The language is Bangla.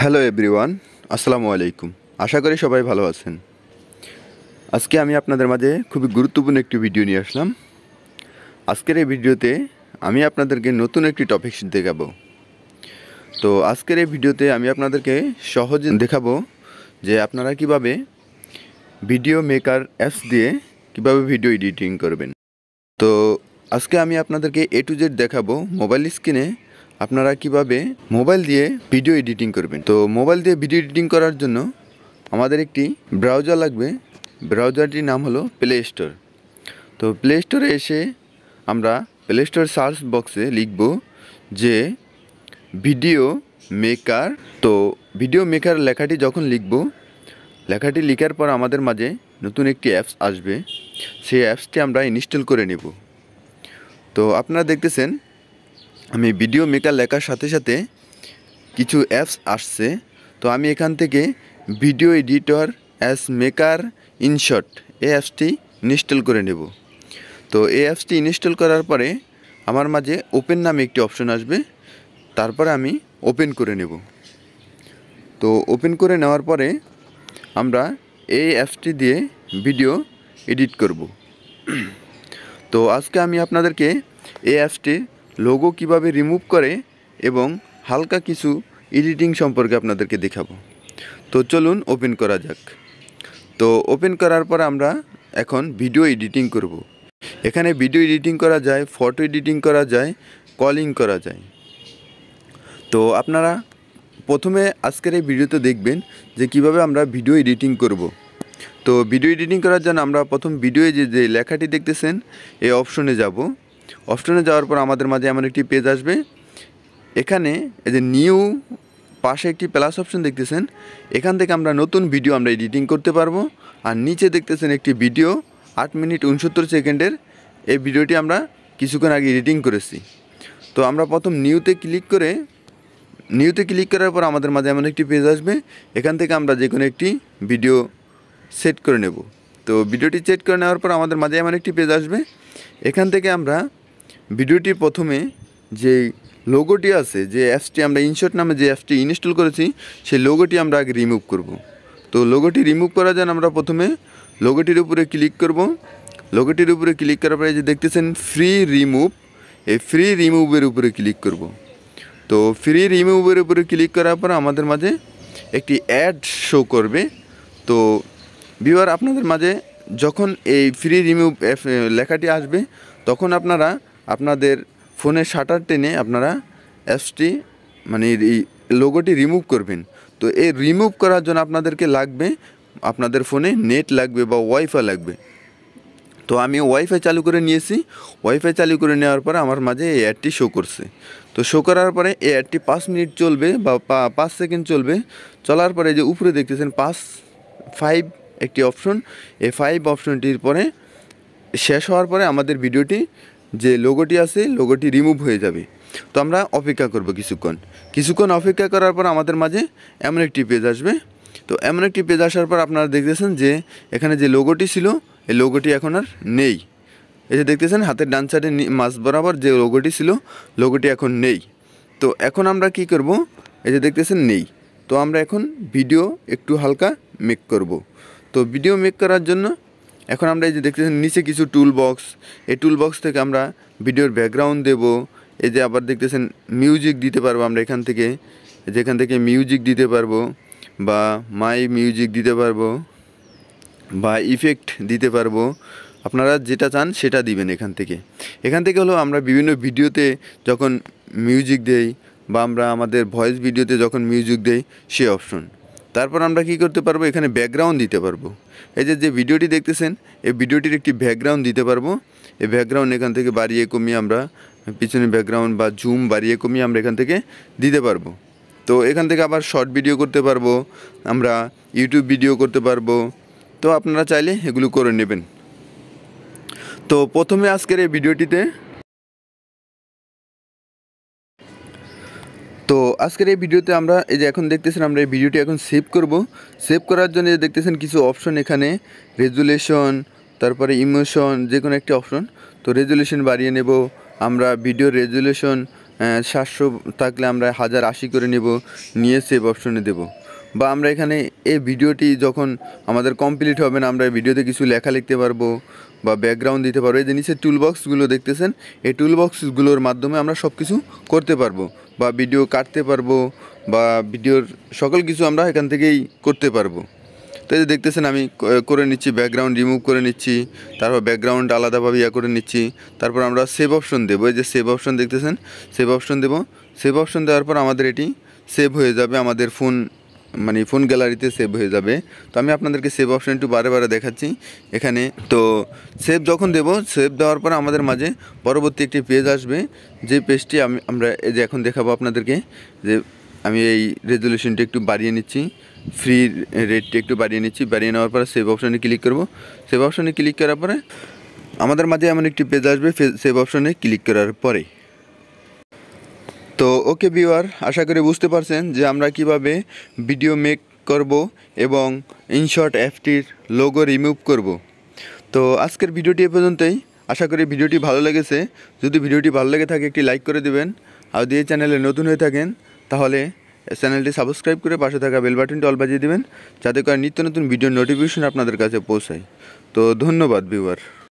হ্যালো এভরিওয়ান আসসালামু আলাইকুম আশা করি সবাই ভালো আছেন আজকে আমি আপনাদের মাঝে খুবই গুরুত্বপূর্ণ একটি ভিডিও নিয়ে আসলাম আজকের এই ভিডিওতে আমি আপনাদেরকে নতুন একটি টপিক দেখাবো তো আজকের এই ভিডিওতে আমি আপনাদেরকে সহজে দেখাবো যে আপনারা কিভাবে ভিডিও মেকার অ্যাপস দিয়ে কিভাবে ভিডিও এডিটিং করবেন তো আজকে আমি আপনাদেরকে এ টু জেড দেখাবো মোবাইল স্ক্রিনে আপনারা কিভাবে মোবাইল দিয়ে ভিডিও এডিটিং করবেন তো মোবাইল দিয়ে ভিডিও এডিটিং করার জন্য আমাদের একটি ব্রাউজার লাগবে ব্রাউজারটির নাম হলো প্লে স্টোর তো প্লে স্টোরে এসে আমরা প্লে স্টোর সার্চ বক্সে লিখব যে ভিডিও মেকার তো ভিডিও মেকার লেখাটি যখন লিখব লেখাটি লেখার পর আমাদের মাঝে নতুন একটি অ্যাপস আসবে সেই অ্যাপসটি আমরা ইনস্টল করে নেব তো আপনারা দেখতেছেন আমি ভিডিও মেকার লেখার সাথে সাথে কিছু অ্যাপস আসছে তো আমি এখান থেকে video editor as maker InShot এই অ্যাপসটি ইনস্টল করে নেব তো এই অ্যাপসটি ইনস্টল করার পরে আমার মাঝে ওপেন নামে একটি অপশন আসবে তারপরে আমি ওপেন করে নেব তো ওপেন করে নেওয়ার পরে আমরা এই অ্যাপসটি দিয়ে ভিডিও এডিট করব তো আজকে আমি আপনাদেরকে এই অ্যাপসটির লোগো কিভাবে রিমুভ করে এবং হালকা কিছু এডিটিং সম্পর্কে আপনাদেরকে দেখাবো তো চলুন ওপেন করা যাক তো ওপেন করার পর আমরা এখন ভিডিও এডিটিং করব। এখানে ভিডিও এডিটিং করা যায় ফটো এডিটিং করা যায় কলিং করা যায় তো আপনারা প্রথমে আজকের এই ভিডিওতে দেখবেন যে কিভাবে আমরা ভিডিও এডিটিং করব। তো ভিডিও এডিটিং করার জন্য আমরা প্রথম ভিডিও যে যে লেখাটি দেখতেছেন এই অপশনে যাব অপশনে যাওয়ার পর আমাদের মাঝে এমন একটি পেজ আসবে এখানে এই যে নিউ পাশে একটি প্লাস অপশন দেখতেছেন এখান থেকে আমরা নতুন ভিডিও আমরা এডিটিং করতে পারবো আর নিচে দেখতেছেন একটি ভিডিও আট মিনিট উনসত্তর সেকেন্ডের এই ভিডিওটি আমরা কিছুক্ষণ আগে এডিটিং করেছি তো আমরা প্রথম নিউতে ক্লিক করে নিউতে ক্লিক করার পর আমাদের মাঝে এমন একটি পেজ আসবে এখান থেকে আমরা যে কোনো একটি ভিডিও সেট করে নেব তো ভিডিওটি সেট করে নেওয়ার পর আমাদের মাঝে এমন একটি পেজ আসবে এখান থেকে আমরা ভিডিওটি প্রথমে যে লোগোটি আছে যে অ্যাপসটি আমরা ইনশর্ট নামে যে অ্যাপসটি ইনস্টল করেছি সেই লোগোটি আমরা আগে রিমুভ করব তো লোগোটি রিমুভ করা যান আমরা প্রথমে লোগোটির উপরে ক্লিক করব লোগোটির উপরে ক্লিক করার পরে যে দেখতেছেন ফ্রি রিমুভ এই ফ্রি রিমুভের উপরে ক্লিক করব তো ফ্রি রিমুভের উপরে ক্লিক করার পর আমাদের মাঝে একটি অ্যাড শো করবে তো বিবার আপনাদের মাঝে যখন এই ফ্রি রিমুভ লেখাটি আসবে তখন আপনারা আপনাদের ফোনের শাটার টেনে আপনারা অ্যাপসটি মানে লোগোটি রিমুভ করবেন তো এই রিমুভ করার জন্য আপনাদেরকে লাগবে আপনাদের ফোনে নেট লাগবে বা ওয়াইফাই লাগবে তো আমি ওয়াইফাই চালু করে নিয়েছি ওয়াইফাই চালু করে নেওয়ার পরে আমার মাঝে এই অ্যাডটি শো করছে তো শো করার পরে এই অ্যাডটি পাঁচ মিনিট চলবে বা পাঁচ সেকেন্ড চলবে চলার পরে যে উপরে দেখতেছেন পাঁচ ফাইভ একটি অপশন এই ফাইভ অপশনটির পরে শেষ হওয়ার পরে আমাদের ভিডিওটি যে লোগোটি আছে লোগোটি রিমুভ হয়ে যাবে তো আমরা অপেক্ষা করব কিছুক্ষণ কিছুক্ষণ অপেক্ষা করার পর আমাদের মাঝে এমন একটি পেজ আসবে তো এমন একটি পেজ আসার পর আপনারা দেখতেছেন যে এখানে যে লোগোটি ছিল এই লোগোটি এখন আর নেই এই যে দেখতেছেন হাতের ডান সাইডে মাছ বরাবর যে লোগোটি ছিল লোগোটি এখন নেই তো এখন আমরা কি করব এই যে দেখতেছেন নেই তো আমরা এখন ভিডিও একটু হালকা মেক করব তো ভিডিও মেক করার জন্য এখন আমরা এই যে দেখতেছি নিচে কিছু টুল বক্স এই টুল বক্স থেকে আমরা ভিডিওর ব্যাকগ্রাউন্ড দেব এই যে আবার দেখতেছেন মিউজিক দিতে পারবো আমরা এখান থেকে যেখান থেকে মিউজিক দিতে পারবো বা মাই মিউজিক দিতে পারবো বা ইফেক্ট দিতে পারবো আপনারা যেটা চান সেটা দিবেন এখান থেকে এখান থেকে হলো আমরা বিভিন্ন ভিডিওতে যখন মিউজিক দেই বা আমরা আমাদের ভয়েস ভিডিওতে যখন মিউজিক দেই সে অপশন তারপর আমরা কি করতে পারবো এখানে ব্যাকগ্রাউন্ড দিতে পারবো এই যে যে ভিডিওটি দেখতেছেন এই ভিডিওটির একটি ব্যাকগ্রাউন্ড দিতে পারবো এই ব্যাকগ্রাউন্ড এখান থেকে বাড়িয়ে কমিয়ে আমরা পিছনে ব্যাকগ্রাউন্ড বা জুম বাড়িয়ে কমিয়ে আমরা এখান থেকে দিতে পারবো তো এখান থেকে আবার শর্ট ভিডিও করতে পারবো আমরা ইউটিউব ভিডিও করতে পারবো তো আপনারা চাইলে এগুলো করে নেবেন তো প্রথমে আজকের এই ভিডিওটিতে তো আজকের এই ভিডিওতে আমরা এই যে এখন দেখতেছেন আমরা এই ভিডিওটি এখন সেভ করব সেভ করার জন্য দেখতেছেন কিছু অপশন এখানে রেজুলেশন তারপরে ইমোশন যে কোনো একটি অপশন তো রেজুলেশন বাড়িয়ে নেব আমরা ভিডিও রেজুলেশন সাতশো থাকলে আমরা হাজার আশি করে নেব নিয়ে সেভ অপশনে দেবো বা আমরা এখানে এই ভিডিওটি যখন আমাদের কমপ্লিট হবে না আমরা ভিডিওতে কিছু লেখা লিখতে পারবো বা ব্যাকগ্রাউন্ড দিতে পারবো এই যে নিচে টুলবক্সগুলো দেখতেছেন এই টুলবক্সগুলোর মাধ্যমে আমরা সব কিছু করতে পারবো বা ভিডিও কাটতে পারবো বা ভিডিওর সকল কিছু আমরা এখান থেকেই করতে পারবো তো এই যে দেখতেছেন আমি করে নিচ্ছি ব্যাকগ্রাউন্ড রিমুভ করে নিচ্ছি তারপর ব্যাকগ্রাউন্ড আলাদাভাবে ইয়া করে নিচ্ছি তারপর আমরা সেভ অপশন দেবো এই যে সেভ অপশন দেখতেছেন সেভ অপশন দেবো সেভ অপশন দেওয়ার পর আমাদের এটি সেভ হয়ে যাবে আমাদের ফোন মানে ফোন গ্যালারিতে সেভ হয়ে যাবে তো আমি আপনাদেরকে সেভ অপশন একটু বারে বারে দেখাচ্ছি এখানে তো সেভ যখন দেব সেভ দেওয়ার পর আমাদের মাঝে পরবর্তী একটি পেজ আসবে যে পেজটি আমি আমরা এই যে এখন দেখাবো আপনাদেরকে যে আমি এই রেজলিউশনটা একটু বাড়িয়ে নিচ্ছি ফ্রি রেটটি একটু বাড়িয়ে নিচ্ছি বাড়িয়ে নেওয়ার পরে সেভ অপশানে ক্লিক করব সেভ অপশানে ক্লিক করার পরে আমাদের মাঝে এমন একটি পেজ আসবে সেভ অপশানে ক্লিক করার পরে তো ওকে বিওয়ার আশা করি বুঝতে পারছেন যে আমরা কিভাবে ভিডিও মেক করব এবং ইনশর্ট অ্যাপটির লোগো রিমুভ করব তো আজকের ভিডিওটি এ পর্যন্তই আশা করি ভিডিওটি ভালো লেগেছে যদি ভিডিওটি ভালো লেগে থাকে একটি লাইক করে দেবেন আর যদি চ্যানেলে নতুন হয়ে থাকেন তাহলে চ্যানেলটি সাবস্ক্রাইব করে পাশে থাকা বেল বাটনটি অল বাজিয়ে দেবেন যাতে করে নিত্য নতুন ভিডিও নোটিফিকেশন আপনাদের কাছে পৌঁছায় তো ধন্যবাদ ভিউয়ার